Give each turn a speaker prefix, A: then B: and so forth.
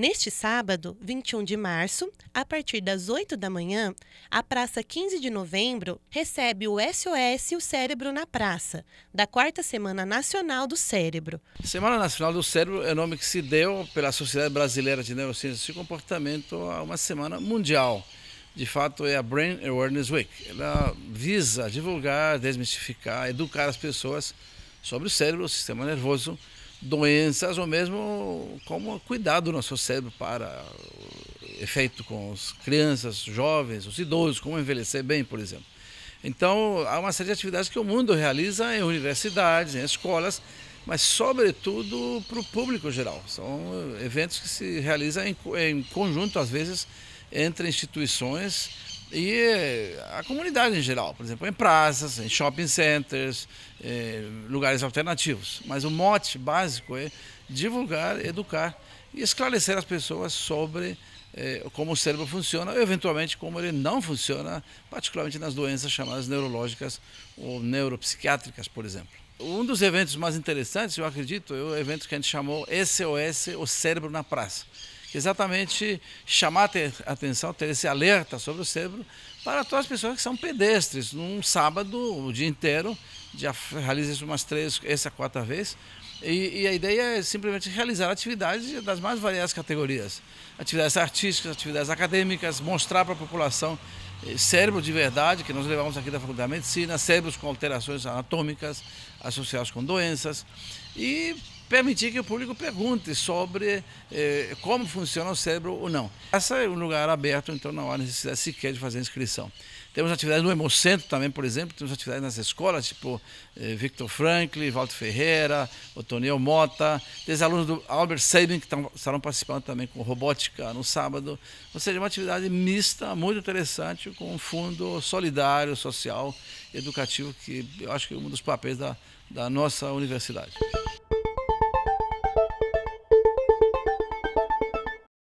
A: Neste sábado, 21 de março, a partir das 8 da manhã, a Praça 15 de Novembro recebe o SOS O Cérebro na Praça, da quarta Semana Nacional do Cérebro.
B: Semana Nacional do Cérebro é o nome que se deu pela Sociedade Brasileira de Neurociências e Comportamento a uma semana mundial. De fato, é a Brain Awareness Week. Ela visa divulgar, desmistificar, educar as pessoas sobre o cérebro, o sistema nervoso doenças ou mesmo como cuidar do nosso cérebro para efeito com as crianças, jovens, os idosos, como envelhecer bem, por exemplo. Então, há uma série de atividades que o mundo realiza em universidades, em escolas, mas sobretudo para o público geral. São eventos que se realizam em, em conjunto, às vezes, entre instituições e a comunidade em geral, por exemplo, em praças, em shopping centers, eh, lugares alternativos. Mas o mote básico é divulgar, educar e esclarecer as pessoas sobre eh, como o cérebro funciona, ou eventualmente como ele não funciona, particularmente nas doenças chamadas neurológicas ou neuropsiquiátricas, por exemplo. Um dos eventos mais interessantes, eu acredito, é o evento que a gente chamou SOS, o cérebro na praça exatamente chamar a atenção, ter esse alerta sobre o cérebro para todas as pessoas que são pedestres. Num sábado, o dia inteiro, já realiza isso umas três, essa quarta vez. E, e, a ideia é simplesmente realizar atividades das mais variadas categorias. Atividades artísticas, atividades acadêmicas, mostrar para a população eh, cérebro de verdade, que nós levamos aqui da Faculdade de Medicina, cérebros com alterações anatômicas associadas com doenças, e permitir que o público pergunte sobre eh, como funciona o cérebro ou não. Essa é um lugar aberto, então não há necessidade sequer de fazer inscrição. Temos atividades no Hemocentro também, por exemplo, temos atividades nas escolas, tipo eh, Victor Franklin, Walter Ferreira, Otoniel Mota, tem alunos do Albert Sabin que tão, estarão participando também com robótica no sábado. Ou seja, uma atividade mista, muito interessante, com um fundo solidário, social, educativo, que eu acho que é um dos papéis da, da nossa universidade.